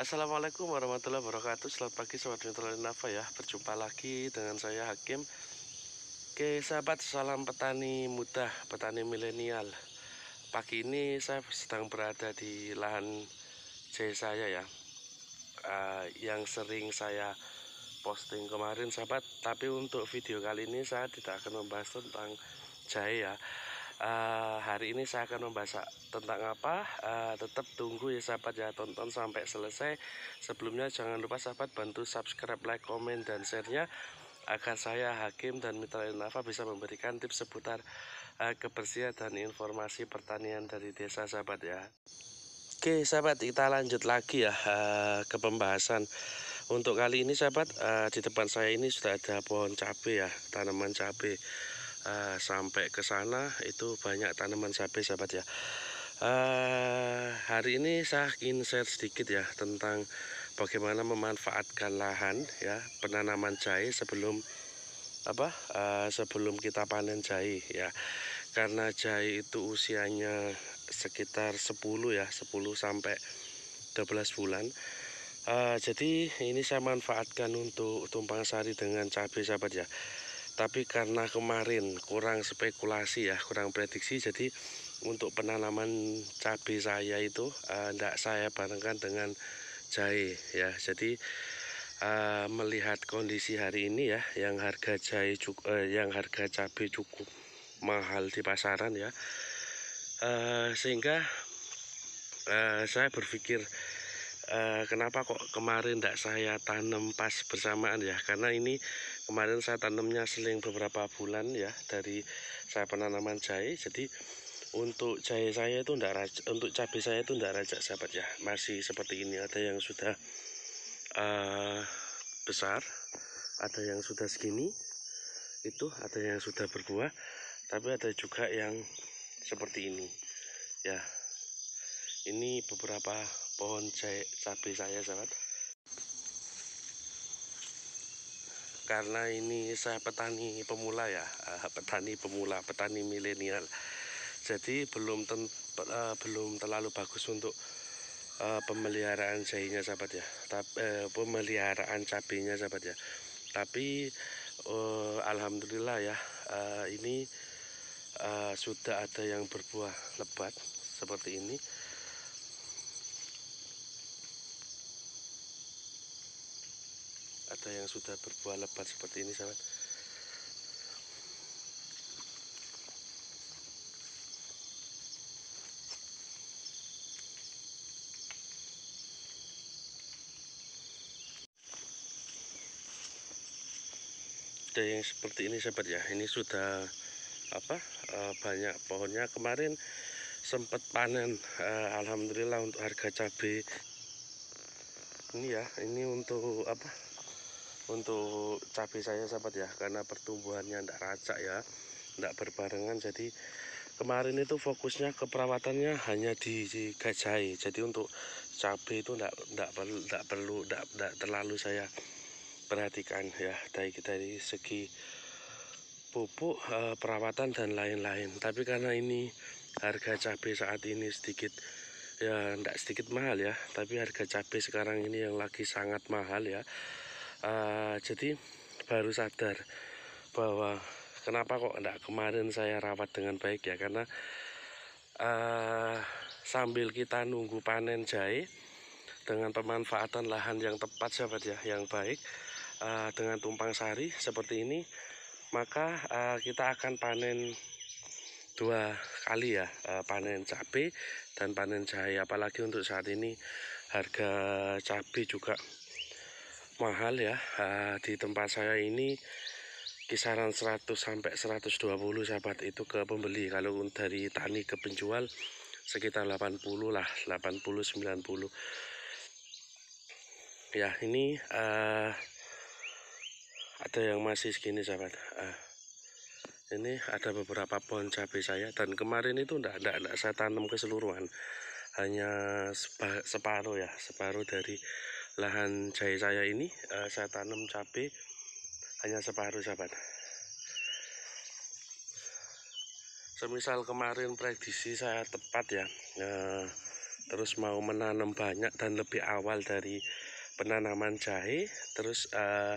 Assalamualaikum warahmatullahi wabarakatuh Selamat pagi Sobat Mitra Nafa ya Berjumpa lagi dengan saya Hakim Oke sahabat salam petani muda Petani milenial Pagi ini saya sedang berada di lahan C saya ya uh, Yang sering saya posting kemarin sahabat Tapi untuk video kali ini saya tidak akan membahas tentang jahe ya Eh, hari ini saya akan membahas tentang apa uh, tetap tunggu ya sahabat ya tonton sampai selesai sebelumnya jangan lupa sahabat bantu subscribe like komen dan share-nya agar saya Hakim dan Mitra Inafa bisa memberikan tips seputar uh, kebersihan dan informasi pertanian dari desa sahabat ya Oke sahabat kita lanjut lagi ya uh, ke pembahasan untuk kali ini sahabat uh, di depan saya ini sudah ada pohon cabai ya tanaman cabai uh, sampai ke sana itu banyak tanaman cabai sahabat ya uh, hari ini saya ingin share sedikit ya tentang bagaimana memanfaatkan lahan ya penanaman jahe sebelum apa uh, sebelum kita panen jahe ya karena jahe itu usianya sekitar 10 ya 10 sampai 12 bulan uh, jadi ini saya manfaatkan untuk tumpang sari dengan cabai sahabat ya tapi karena kemarin kurang spekulasi ya kurang prediksi jadi untuk penanaman cabai saya itu tidak eh, uh, saya barengkan dengan jahe ya jadi uh, melihat kondisi hari ini ya yang harga jahe cukup uh, eh, yang harga cabai cukup mahal di pasaran ya uh, sehingga uh, saya berpikir Eh, kenapa kok kemarin tidak saya tanam pas bersamaan ya karena ini kemarin saya tanamnya seling beberapa bulan ya dari saya penanaman jahe jadi untuk jahe saya itu tidak untuk cabai saya itu tidak rajak sahabat ya masih seperti ini ada yang sudah uh, besar ada yang sudah segini itu ada yang sudah berbuah tapi ada juga yang seperti ini ya ini beberapa pohon cabe cabai saya sahabat karena ini saya petani pemula ya eh, petani pemula petani milenial jadi belum ten, uh, belum terlalu bagus untuk uh, pemeliharaan jahenya sahabat ya tapi uh, pemeliharaan cabenya sahabat ya tapi uh, alhamdulillah ya uh, ini uh, sudah ada yang berbuah lebat seperti ini ada yang sudah berbuah lebat seperti ini sahabat ada yang seperti ini sahabat ya ini sudah apa eh, banyak pohonnya kemarin sempat panen eh, alhamdulillah untuk harga cabai ini ya ini untuk apa untuk cabai saya sahabat ya karena pertumbuhannya tidak racak ya tidak berbarengan jadi kemarin itu fokusnya ke perawatannya hanya di, di gajai jadi untuk cabai itu tidak tidak perlu tidak perlu tidak terlalu saya perhatikan ya dari di segi pupuk eh, perawatan dan lain-lain tapi karena ini harga cabai saat ini sedikit ya tidak sedikit mahal ya tapi harga cabai sekarang ini yang lagi sangat mahal ya uh, jadi baru sadar bahwa kenapa kok enggak kemarin saya rawat dengan baik ya karena uh, sambil kita nunggu panen jahe dengan pemanfaatan lahan yang tepat sahabat ya yang baik uh, dengan tumpang sari seperti ini maka uh, kita akan panen dua kali ya uh, panen cabai dan panen jahe apalagi untuk saat ini harga cabai juga mahal ya uh, di tempat saya ini kisaran 100 sampai 120 sahabat itu ke pembeli kalau dari tani ke penjual sekitar 80 lah 80 90 ya ini uh, ada yang masih segini sahabat uh, ini ada beberapa pohon cabai saya dan kemarin itu enggak, enggak, enggak saya tanam keseluruhan hanya separuh ya separuh dari lahan jahe saya ini uh, saya tanam cabe hanya separuh sahabat semisal kemarin prediksi saya tepat ya uh, terus mau menanam banyak dan lebih awal dari penanaman jahe terus uh,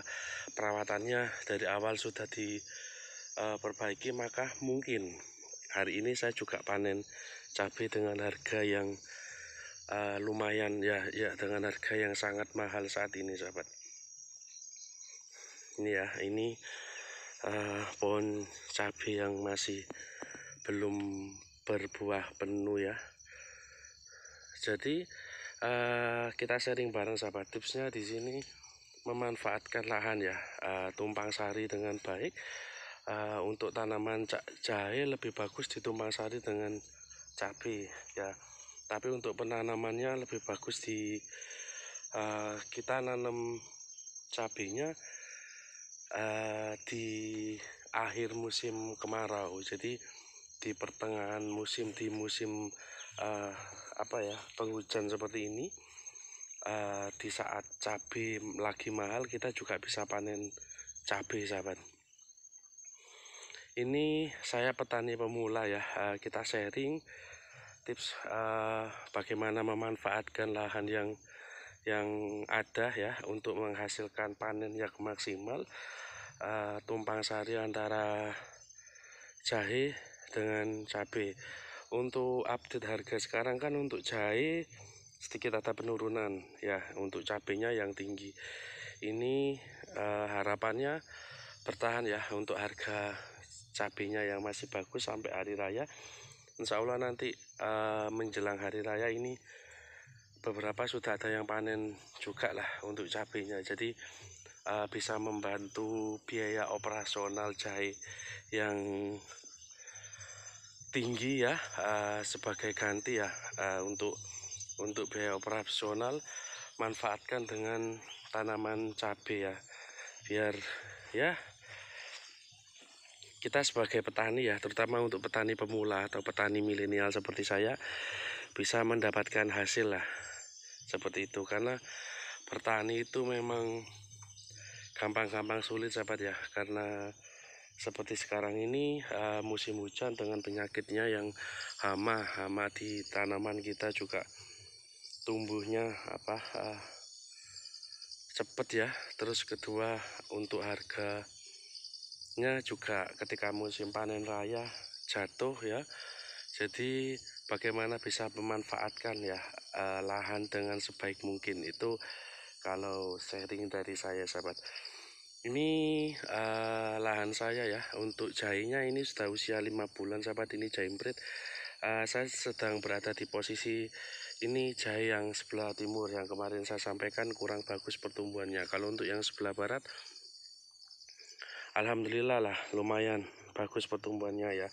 perawatannya dari awal sudah diperbaiki uh, maka mungkin hari ini saya juga panen cabai dengan harga yang uh, lumayan ya ya dengan harga yang sangat mahal saat ini sahabat ini ya ini uh, pohon cabai yang masih belum berbuah penuh ya jadi uh, kita sharing bareng sahabat tipsnya di sini memanfaatkan lahan ya uh, tumpang sari dengan baik uh, untuk tanaman jahe lebih bagus ditumpang sari dengan cabai ya tapi untuk penanamannya lebih bagus di uh, kita nanam cabenya uh, di akhir musim kemarau jadi di pertengahan musim di musim uh, apa ya penghujan seperti ini uh, di saat cabai lagi mahal kita juga bisa panen cabai sahabat ini saya petani pemula ya uh, kita sharing tips uh, bagaimana memanfaatkan lahan yang yang ada ya untuk menghasilkan panen yang maksimal uh, tumpang sari antara jahe dengan cabai untuk update harga sekarang kan untuk jahe sedikit ada penurunan ya untuk cabenya yang tinggi ini uh, harapannya bertahan ya untuk harga cabenya yang masih bagus sampai hari raya Insya Allah nanti uh, menjelang hari raya ini beberapa sudah ada yang panen juga lah untuk cabenya. Jadi uh, bisa membantu biaya operasional jahe yang tinggi ya uh, sebagai ganti ya uh, untuk untuk biaya operasional manfaatkan dengan tanaman cabai ya biar ya kita sebagai petani ya, terutama untuk petani pemula atau petani milenial seperti saya, bisa mendapatkan hasil lah. Seperti itu, karena petani itu memang gampang-gampang sulit sahabat ya, karena seperti sekarang ini uh, musim hujan dengan penyakitnya yang hama, hama di tanaman kita juga tumbuhnya apa uh, cepet ya. Terus kedua untuk harga Nya juga ketika musim panen raya jatuh ya. Jadi bagaimana bisa memanfaatkan ya eh, lahan dengan sebaik mungkin itu kalau sharing dari saya sahabat. Ini uh, lahan saya ya untuk jahinya ini sudah usia lima bulan sahabat ini jahe imprit. Uh, eh, saya sedang berada di posisi ini jahe yang sebelah timur yang kemarin saya sampaikan kurang bagus pertumbuhannya. Kalau untuk yang sebelah barat alhamdulillah lah lumayan bagus pertumbuhannya ya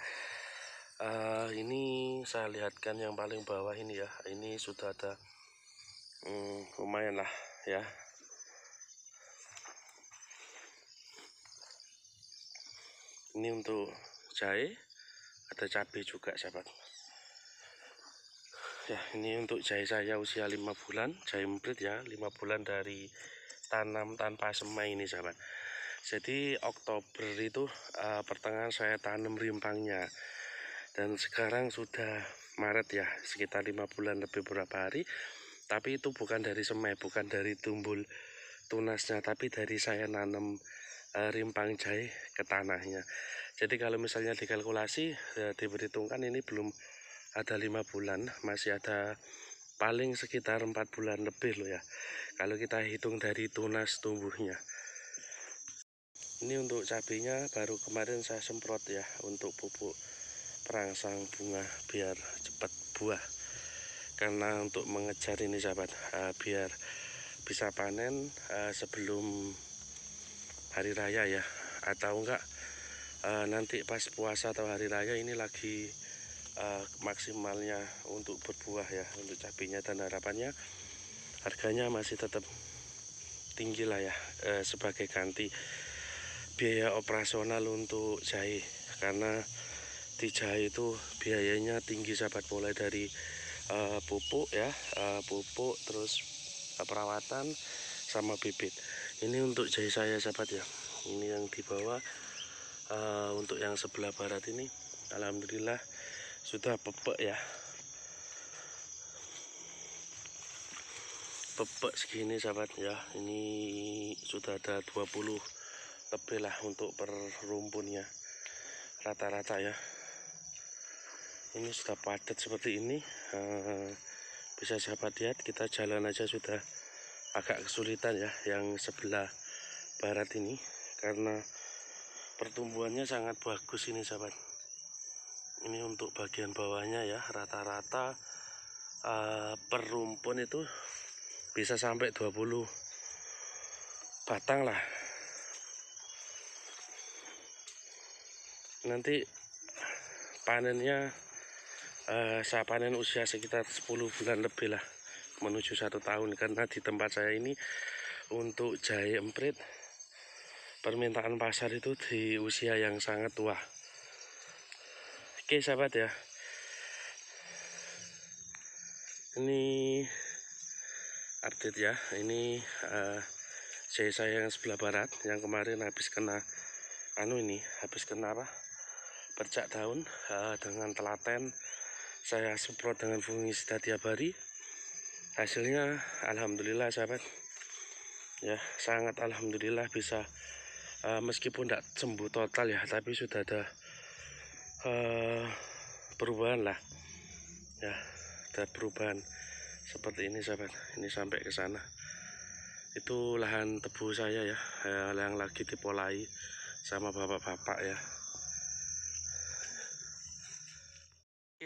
uh, ini saya lihatkan yang paling bawah ini ya ini sudah ada um, lumayan lah ya ini untuk jahe ada cabai juga sahabat ya ini untuk jahe saya usia 5 bulan jahe emprit ya 5 bulan dari tanam tanpa semai ini sahabat jadi Oktober itu uh, pertengahan saya tanam rimpangnya. Dan sekarang sudah Maret ya, sekitar lima bulan lebih beberapa hari. Tapi itu bukan dari semai, bukan dari tumbul tunasnya, tapi dari saya nanam uh, eh, rimpang jahe ke tanahnya. Jadi kalau misalnya dikalkulasi, ya, diperhitungkan ini belum ada lima bulan, masih ada paling sekitar empat bulan lebih loh ya. Kalau kita hitung dari tunas tumbuhnya ini untuk cabenya baru kemarin saya semprot ya untuk pupuk perangsang bunga biar cepat buah karena untuk mengejar ini sahabat uh, biar bisa panen uh, sebelum hari raya ya atau enggak uh, nanti pas puasa atau hari raya ini lagi uh, maksimalnya untuk berbuah ya untuk cabenya dan harapannya harganya masih tetap tinggi lah ya uh, sebagai ganti biaya operasional untuk jahe karena di jahe itu biayanya tinggi sahabat mulai dari uh, pupuk ya uh, pupuk terus uh, perawatan sama bibit ini untuk jahe saya sahabat ya ini yang dibawa uh, untuk yang sebelah barat ini Alhamdulillah sudah pepek ya pepek segini sahabat ya ini sudah ada 20 lebih lah untuk perumpunnya rata-rata ya ini sudah padat seperti ini eh, bisa sahabat lihat kita jalan aja sudah agak kesulitan ya yang sebelah barat ini karena pertumbuhannya sangat bagus ini sahabat ini untuk bagian bawahnya ya rata-rata uh, itu bisa sampai 20 batang lah nanti panennya eh, saya panen usia sekitar 10 bulan lebih lah menuju satu tahun karena di tempat saya ini untuk jahe emprit permintaan pasar itu di usia yang sangat tua oke sahabat ya ini update ya ini uh, jahe saya yang sebelah barat yang kemarin habis kena anu ini habis kena apa bercak daun dengan telaten saya semprot dengan fungisida tiap hari hasilnya alhamdulillah sahabat ya sangat alhamdulillah bisa meskipun tidak sembuh total ya tapi sudah ada uh, perubahan lah ya ada perubahan seperti ini sahabat ini sampai ke sana itu lahan tebu saya ya yang lagi dipolai sama bapak-bapak ya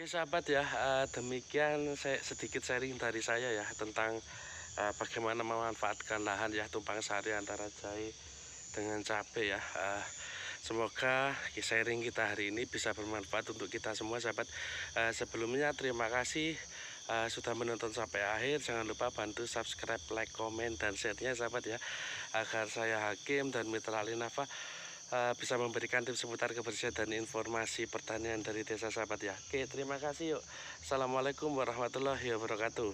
sahabat ya, eh, demikian sedikit sharing dari saya ya tentang eh, bagaimana memanfaatkan lahan ya tumpang sari antara jahe dengan cabe ya. Eh, semoga sharing kita hari ini bisa bermanfaat untuk kita semua sahabat. Sebelumnya terima kasih sudah menonton sampai akhir jangan lupa bantu subscribe like komen dan share-nya sahabat ya agar saya Hakim dan Mitra Alinafa Eh, bisa memberikan tips seputar kebersihan dan informasi pertanian dari desa sahabat ya. Oke, terima kasih yuk. Assalamualaikum warahmatullahi wabarakatuh.